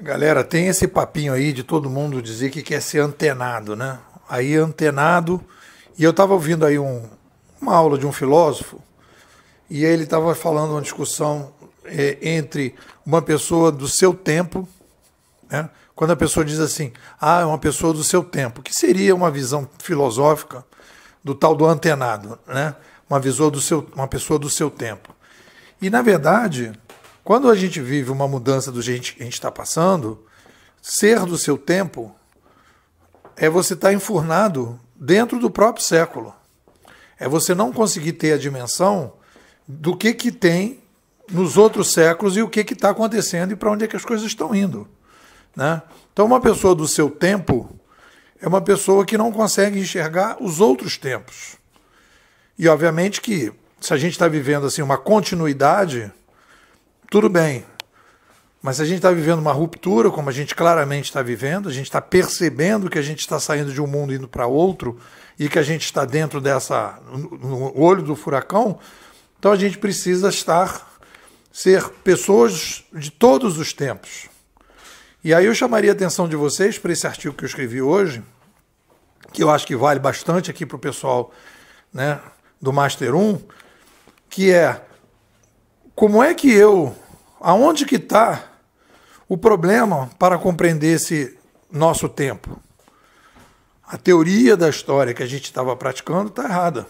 Galera, tem esse papinho aí de todo mundo dizer que quer ser antenado, né? Aí antenado. E eu estava ouvindo aí um, uma aula de um filósofo e ele estava falando uma discussão é, entre uma pessoa do seu tempo, né? Quando a pessoa diz assim, ah, é uma pessoa do seu tempo, que seria uma visão filosófica do tal do antenado, né? Uma visão do seu, uma pessoa do seu tempo. E na verdade quando a gente vive uma mudança do jeito que a gente está passando, ser do seu tempo é você estar tá enfurnado dentro do próprio século. É você não conseguir ter a dimensão do que, que tem nos outros séculos e o que está acontecendo e para onde é que as coisas estão indo. Né? Então, uma pessoa do seu tempo é uma pessoa que não consegue enxergar os outros tempos. E, obviamente, que se a gente está vivendo assim uma continuidade, tudo bem. Mas se a gente está vivendo uma ruptura, como a gente claramente está vivendo, a gente está percebendo que a gente está saindo de um mundo indo para outro e que a gente está dentro dessa no olho do furacão, então a gente precisa estar ser pessoas de todos os tempos. E aí eu chamaria a atenção de vocês para esse artigo que eu escrevi hoje, que eu acho que vale bastante aqui para o pessoal né, do Master 1, que é como é que eu, aonde que está o problema para compreender esse nosso tempo? A teoria da história que a gente estava praticando está errada.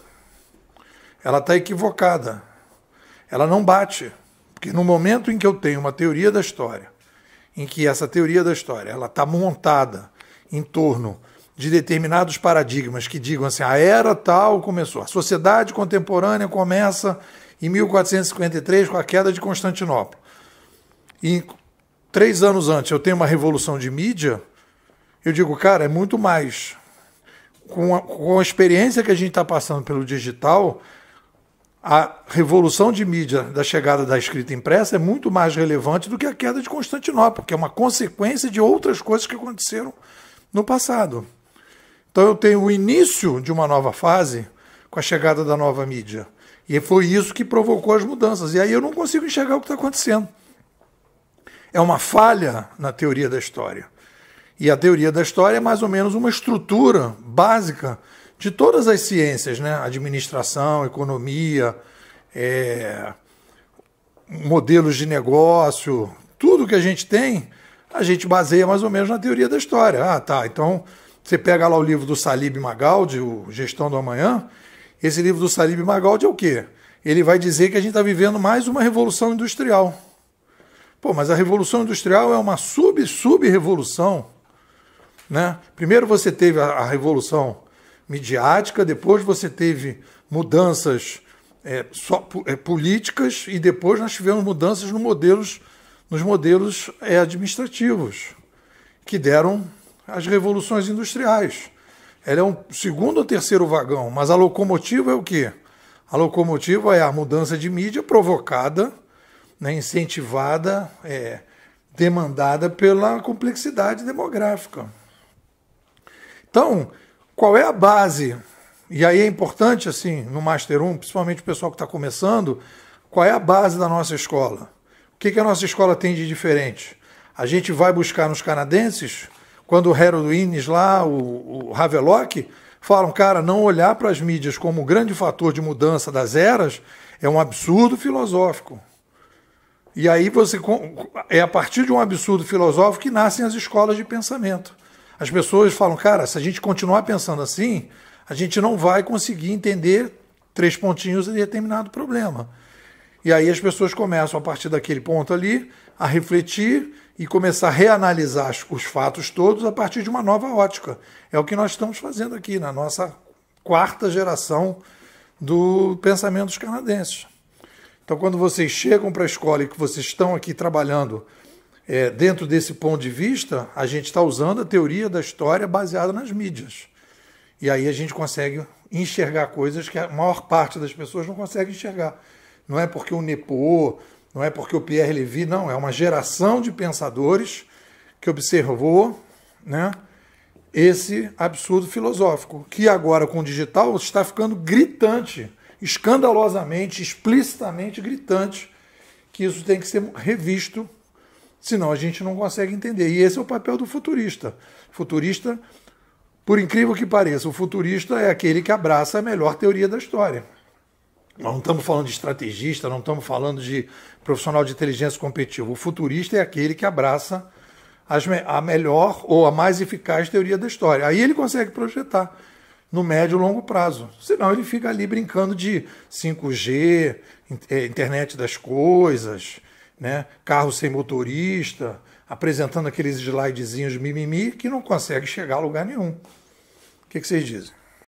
Ela está equivocada. Ela não bate. Porque no momento em que eu tenho uma teoria da história, em que essa teoria da história ela está montada em torno de determinados paradigmas que digam assim, a era tal começou, a sociedade contemporânea começa em 1453 com a queda de Constantinopla. E três anos antes eu tenho uma revolução de mídia, eu digo, cara, é muito mais. Com a, com a experiência que a gente está passando pelo digital, a revolução de mídia da chegada da escrita impressa é muito mais relevante do que a queda de Constantinopla, que é uma consequência de outras coisas que aconteceram no passado. Então eu tenho o início de uma nova fase com a chegada da nova mídia. E foi isso que provocou as mudanças. E aí eu não consigo enxergar o que está acontecendo. É uma falha na teoria da história. E a teoria da história é mais ou menos uma estrutura básica de todas as ciências, né? Administração, economia, é, modelos de negócio, tudo que a gente tem, a gente baseia mais ou menos na teoria da história. Ah, tá. Então você pega lá o livro do Salib Magaldi, o Gestão do Amanhã, esse livro do Salib Magaldi é o quê? Ele vai dizer que a gente está vivendo mais uma revolução industrial. Pô, mas a revolução industrial é uma sub-sub-revolução. Né? Primeiro você teve a, revolução midiática, depois você teve mudanças é, só, é, políticas e depois nós tivemos mudanças no modelos, nos modelos é, administrativos, que deram as revoluções industriais ela é um segundo ou terceiro vagão, mas a locomotiva é o quê? A locomotiva é a mudança de mídia provocada, né, incentivada, é, demandada pela complexidade demográfica. Então, qual é a base? E aí é importante, assim, no Master 1, principalmente o pessoal que está começando, qual é a base da nossa escola? O que, que a nossa escola tem de diferente? A gente vai buscar nos canadenses quando o Heroines lá, o, o Havelock, falam, cara, não olhar para as mídias como um grande fator de mudança das eras é um absurdo filosófico. E aí você é a partir de um absurdo filosófico que nascem as escolas de pensamento. As pessoas falam, cara, se a gente continuar pensando assim, a gente não vai conseguir entender três pontinhos de determinado problema. E aí as pessoas começam, a partir daquele ponto ali, a refletir e começar a reanalisar os fatos todos a partir de uma nova ótica. É o que nós estamos fazendo aqui na nossa quarta geração do pensamento dos canadenses. Então, quando vocês chegam para a escola e que vocês estão aqui trabalhando é, dentro desse ponto de vista, a gente está usando a teoria da história baseada nas mídias. E aí a gente consegue enxergar coisas que a maior parte das pessoas não consegue enxergar não é porque o Nepo, não é porque o Pierre Levy, não, é uma geração de pensadores que observou né, esse absurdo filosófico, que agora com o digital está ficando gritante, escandalosamente, explicitamente gritante, que isso tem que ser revisto, senão a gente não consegue entender. E esse é o papel do futurista. Futurista, por incrível que pareça, o futurista é aquele que abraça a melhor teoria da história. Nós não estamos falando de estrategista, não estamos falando de profissional de inteligência competitiva. O futurista é aquele que abraça me a melhor ou a mais eficaz teoria da história. Aí ele consegue projetar no médio e longo prazo. Senão ele fica ali brincando de 5G, é, internet das coisas, né? carro sem motorista, apresentando aqueles slidezinhos mimimi que não consegue chegar a lugar nenhum. O que, que vocês dizem?